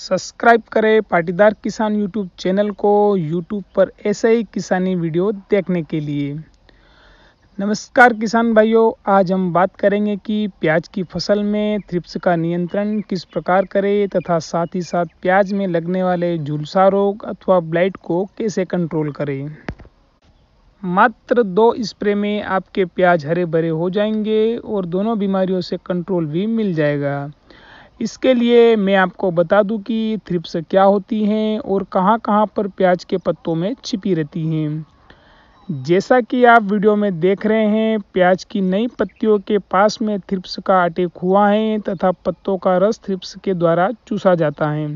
subscribe करें पाटीदार किसान YouTube channel को यूट्यूब पर ऐसे ही किसानी वीडियो देखने के लिए नमस्कार किसान भाइयों आज हम बात करेंगे कि प्याज की फसल में थ्रिप्स का नियंत्रण किस प्रकार करें तथा साथ ही साथ प्याज में लगने वाले झुलसा रोग अथवा ब्लाइट को कैसे कंट्रोल करें मात्र दो स्प्रे में आपके प्याज हरे भरे हो जाएंगे और दोनों बीमारियों से कंट्रोल भी मिल जाएगा इसके लिए मैं आपको बता दूं कि थ्रिप्स क्या होती हैं और कहां कहां पर प्याज के पत्तों में छिपी रहती हैं जैसा कि आप वीडियो में देख रहे हैं प्याज की नई पत्तियों के पास में थ्रिप्स का अटैक हुआ है तथा पत्तों का रस थ्रिप्स के द्वारा चूसा जाता है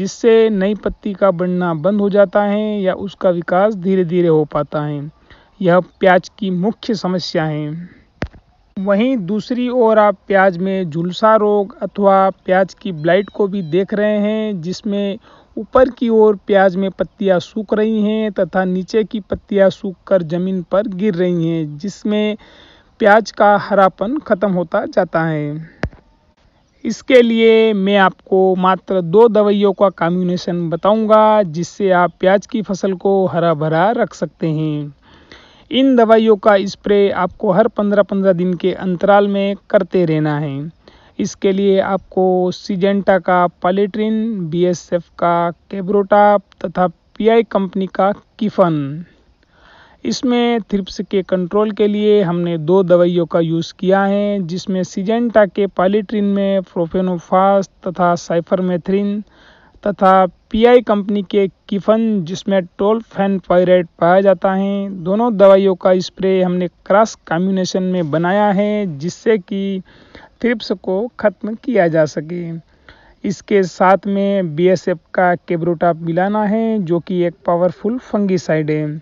जिससे नई पत्ती का बढ़ना बंद हो जाता है या उसका विकास धीरे धीरे हो पाता है यह प्याज की मुख्य समस्या है वहीं दूसरी ओर आप प्याज में झुलसा रोग अथवा प्याज की ब्लाइट को भी देख रहे हैं जिसमें ऊपर की ओर प्याज में पत्तियां सूख रही हैं तथा नीचे की पत्तियां सूखकर ज़मीन पर गिर रही हैं जिसमें प्याज का हरापन ख़त्म होता जाता है इसके लिए मैं आपको मात्र दो दवाइयों का कॉम्बिनेशन बताऊंगा जिससे आप प्याज की फसल को हरा भरा रख सकते हैं इन दवाइयों का स्प्रे आपको हर पंद्रह पंद्रह दिन के अंतराल में करते रहना है इसके लिए आपको सीजेंटा का पालेट्रिन बीएसएफ का केब्रोटाप तथा पीआई कंपनी का किफन इसमें थ्रिप्स के कंट्रोल के लिए हमने दो दवाइयों का यूज़ किया है जिसमें सीजेंटा के पालीट्रिन में प्रोफेनोफास तथा साइफरमेथ्रिन तथा पीआई कंपनी के किफन जिसमें फैन पायरेट पाया जाता है दोनों दवाइयों का स्प्रे हमने क्रॉस कॉम्बिनेशन में बनाया है जिससे कि थ्रिप्स को ख़त्म किया जा सके इसके साथ में बीएसएफ का केब्रोटाप मिलाना है जो कि एक पावरफुल फंगिसाइड है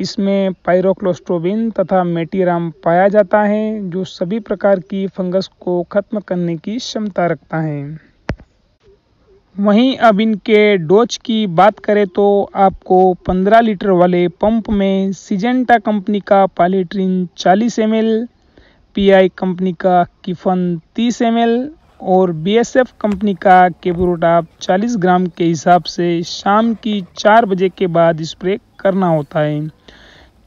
इसमें पायरोक्लोस्ट्रोबिन तथा मेटीराम पाया जाता है जो सभी प्रकार की फंगस को ख़त्म करने की क्षमता रखता है वहीं अब इनके डोज की बात करें तो आपको 15 लीटर वाले पंप में सिजेंटा कंपनी का पालीट्रिन 40 एम पीआई कंपनी का किफन 30 एम और बीएसएफ कंपनी का केबरोट 40 ग्राम के हिसाब से शाम की चार बजे के बाद स्प्रे करना होता है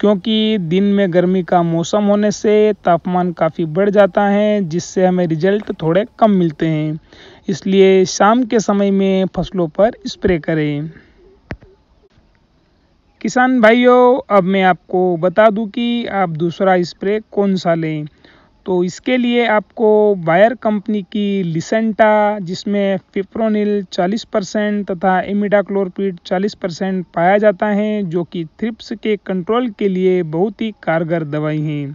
क्योंकि दिन में गर्मी का मौसम होने से तापमान काफ़ी बढ़ जाता है जिससे हमें रिजल्ट थोड़े कम मिलते हैं इसलिए शाम के समय में फसलों पर स्प्रे करें किसान भाइयों अब मैं आपको बता दूं कि आप दूसरा स्प्रे कौन सा लें तो इसके लिए आपको बायर कंपनी की लिसेंटा जिसमें फिप्रोनिल 40 परसेंट तथा इमिडाक्लोरपीड 40 परसेंट पाया जाता है जो कि थ्रिप्स के कंट्रोल के लिए बहुत ही कारगर दवाई है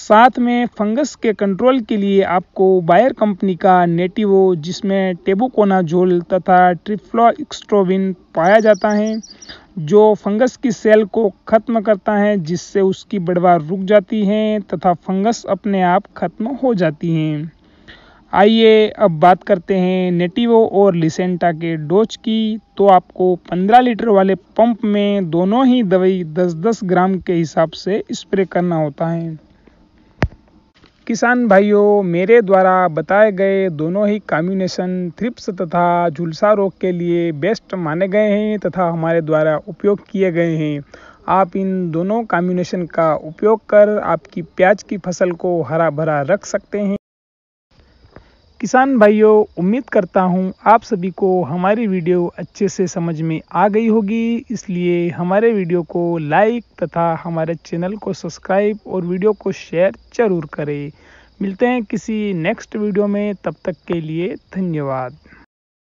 साथ में फंगस के कंट्रोल के लिए आपको बायर कंपनी का नेटिवो जिसमें टेबुकोनाजोल तथा ट्रिफ्लॉक्स्ट्रोविन पाया जाता है जो फंगस की सेल को ख़त्म करता है जिससे उसकी बढ़वा रुक जाती है तथा फंगस अपने आप खत्म हो जाती हैं आइए अब बात करते हैं नेटिवो और लिसेंटा के डोज की तो आपको 15 लीटर वाले पंप में दोनों ही दवाई 10-10 ग्राम के हिसाब से स्प्रे करना होता है किसान भाइयों मेरे द्वारा बताए गए दोनों ही कॉम्बिनेशन थ्रिप्स तथा झुलसा रोग के लिए बेस्ट माने गए हैं तथा हमारे द्वारा उपयोग किए गए हैं आप इन दोनों कॉम्बिनेशन का उपयोग कर आपकी प्याज की फसल को हरा भरा रख सकते हैं किसान भाइयों उम्मीद करता हूँ आप सभी को हमारी वीडियो अच्छे से समझ में आ गई होगी इसलिए हमारे वीडियो को लाइक तथा हमारे चैनल को सब्सक्राइब और वीडियो को शेयर जरूर करें मिलते हैं किसी नेक्स्ट वीडियो में तब तक के लिए धन्यवाद